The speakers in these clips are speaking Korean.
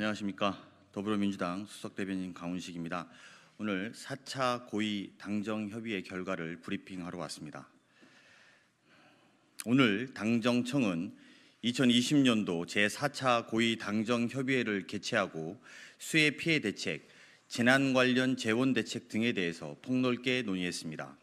안녕하십니까 더불어민주당 수석 대변인 강훈식입니다. 오늘 4차 고위 당정 협의회 결과를 브리핑하러 왔습니다. 오늘 당정청은 2020년도 제4차 고위 당정 협의회를 개최하고 수해 피해 대책, 재난 관련 재원 대책 등에 대해서 폭넓게 논의했습니다.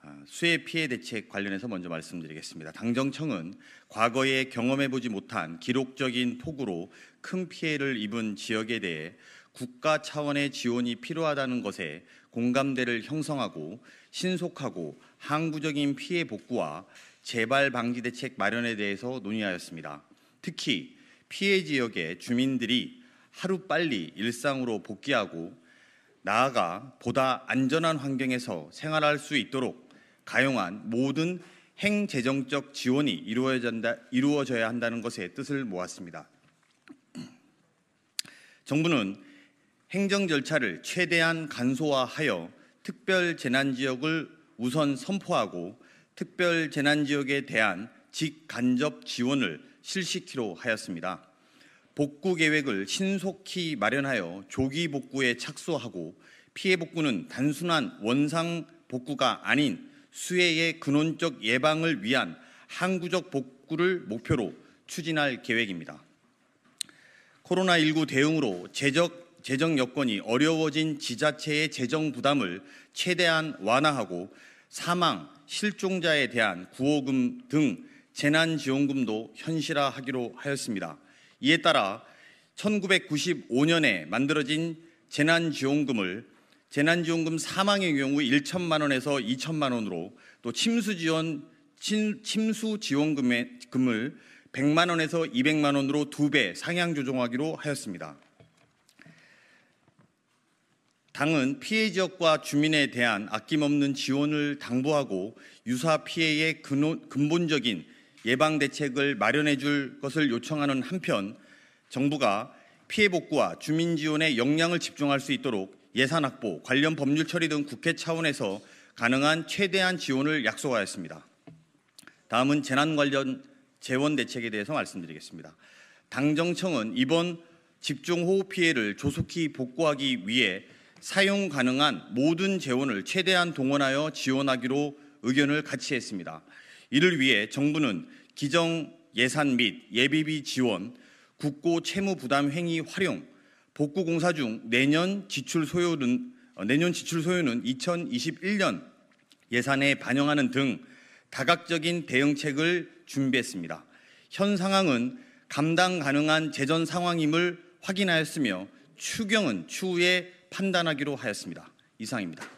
아, 수해 피해 대책 관련해서 먼저 말씀드리겠습니다. 당정청은 과거에 경험해보지 못한 기록적인 폭우로 큰 피해를 입은 지역에 대해 국가 차원의 지원이 필요하다는 것에 공감대를 형성하고 신속하고 항구적인 피해 복구와 재발 방지 대책 마련에 대해서 논의하였습니다. 특히 피해 지역의 주민들이 하루 빨리 일상으로 복귀하고 나아가 보다 안전한 환경에서 생활할 수 있도록 가용한 모든 행재정적 지원이 이루어져야 한다는 것의 뜻을 모았습니다. 정부는 행정 절차를 최대한 간소화하여 특별 재난 지역을 우선 선포하고 특별 재난 지역에 대한 직간접 지원을 실시키로 하였습니다. 복구 계획을 신속히 마련하여 조기 복구에 착수하고 피해 복구는 단순한 원상 복구가 아닌 수해의 근원적 예방을 위한 항구적 복구를 목표로 추진할 계획입니다. 코로나19 대응으로 재적, 재정 여건이 어려워진 지자체의 재정 부담을 최대한 완화하고 사망, 실종자에 대한 구호금 등 재난지원금도 현실화하기로 하였습니다. 이에 따라 1995년에 만들어진 재난지원금을 재난지원금 사망의 경우 1천만 원에서 2천만 원으로 또 침수지원 침, 수 지원금의 금을 100만 원에서 200만 원으로 두 배 상향 조정하기로 하였습니다. 당은 피해 지역과 주민에 대한 아낌없는 지원을 당부하고 유사 피해의 근본적인 예방 대책을 마련해 줄 것을 요청하는 한편 정부가 피해 복구와 주민 지원에 역량을 집중할 수 있도록 예산 확보, 관련 법률 처리 등 국회 차원에서 가능한 최대한 지원을 약속하였습니다. 다음은 재난 관련 재원 대책에 대해서 말씀드리겠습니다. 당정청은 이번 집중호우 피해를 조속히 복구하기 위해 사용 가능한 모든 재원을 최대한 동원하여 지원하기로 의견을 같이 했습니다. 이를 위해 정부는 기정 예산 및 예비비 지원, 국고 채무 부담 행위 활용, 복구 공사 중 내년 지출 소요는 어, 내년 지출 소요는 2021년 예산에 반영하는 등 다각적인 대응책을 준비했습니다. 현 상황은 감당 가능한 재정 상황임을 확인하였으며 추경은 추후에 판단하기로 하였습니다. 이상입니다.